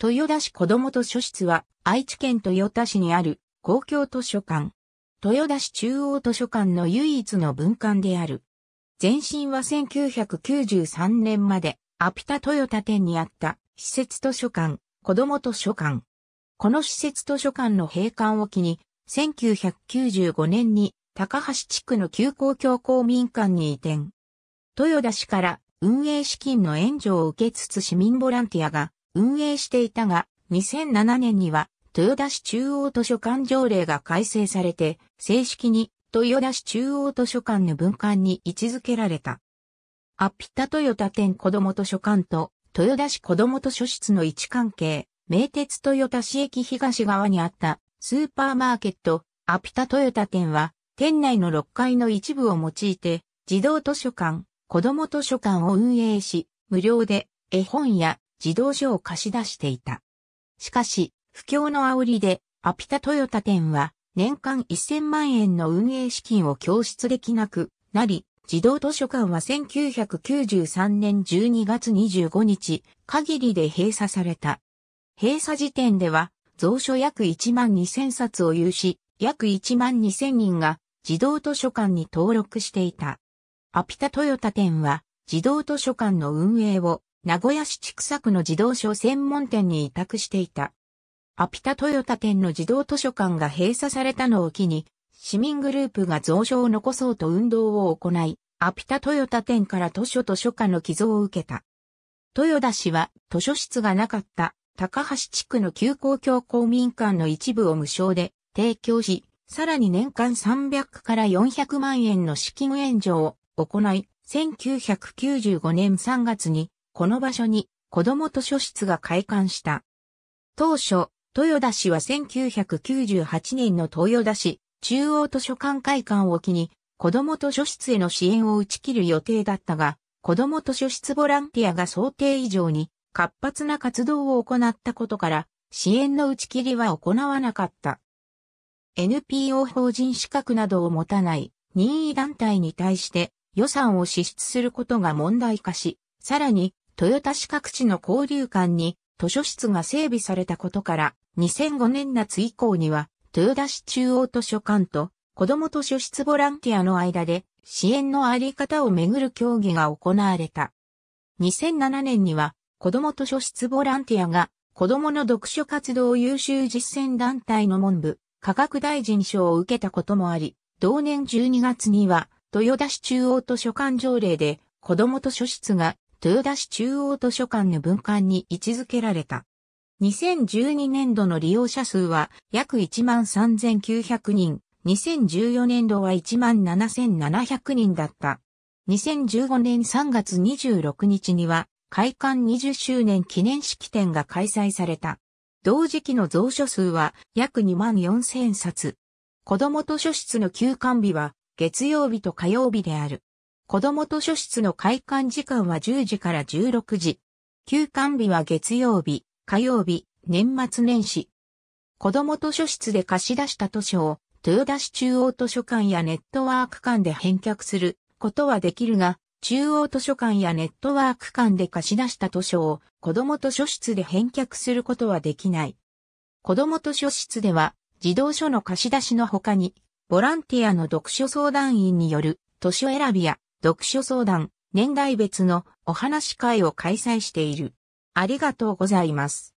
豊田市子ども図書室は愛知県豊田市にある公共図書館。豊田市中央図書館の唯一の文館である。前身は1993年までアピタ豊田店にあった施設図書館、子ども図書館。この施設図書館の閉館を機に、1995年に高橋地区の旧公共公民館に移転。豊田市から運営資金の援助を受けつつ市民ボランティアが運営していたが、2007年には豊田市中央図書館条例が改正されて、正式に豊田市中央図書館の文館に位置づけられた。アピタ豊田店子ども図書館と豊田市子ども図書室の位置関係、名鉄豊田市駅東側にあったスーパーマーケット、アピタ豊田店は、店内の6階の一部を用いて、児童図書館、子ども図書館を運営し、無料で絵本や自動車を貸し出していた。しかし、不況の煽りで、アピタトヨタ店は、年間1000万円の運営資金を供出できなくなり、児童図書館は1993年12月25日限りで閉鎖された。閉鎖時点では、蔵書約1万2000冊を有し、約1万2000人が児童図書館に登録していた。アピタトヨタ店は、児童図書館の運営を名古屋市畜作の自動書専門店に委託していた。アピタトヨタ店の自動図書館が閉鎖されたのを機に、市民グループが蔵書を残そうと運動を行い、アピタトヨタ店から図書図書館の寄贈を受けた。豊田市は図書室がなかった高橋地区の旧公共公民館の一部を無償で提供し、さらに年間300から400万円の資金援助を行い、1995年3月にこの場所に子供図書室が開館した。当初、豊田市は1998年の豊田市中央図書館会館を機に子供図書室への支援を打ち切る予定だったが、子供図書室ボランティアが想定以上に活発な活動を行ったことから、支援の打ち切りは行わなかった。NPO 法人資格などを持たない任意団体に対して予算を支出することが問題化し、さらに豊田市各地の交流館に図書室が整備されたことから、2005年夏以降には、豊田市中央図書館と子ども図書室ボランティアの間で支援のあり方をめぐる協議が行われた。2007年には子ども図書室ボランティアが子どもの読書活動優秀実践団体の文部科学大臣賞を受けたこともあり、同年12月には豊田市中央図書館条例で子ども図書室が豊田市中央図書館の文館に位置づけられた。2012年度の利用者数は約13,900人、2014年度は17,700人だった。2015年3月26日には開館20周年記念式典が開催された。同時期の蔵書数は約24,000冊。子供図書室の休館日は月曜日と火曜日である。子供図書室の開館時間は10時から16時。休館日は月曜日、火曜日、年末年始。子供図書室で貸し出した図書を豊田市中央図書館やネットワーク館で返却することはできるが、中央図書館やネットワーク館で貸し出した図書を子供図書室で返却することはできない。子供図書室では児童書の貸し出しの他に、ボランティアの読書相談員による図書選びや読書相談、年代別のお話会を開催している。ありがとうございます。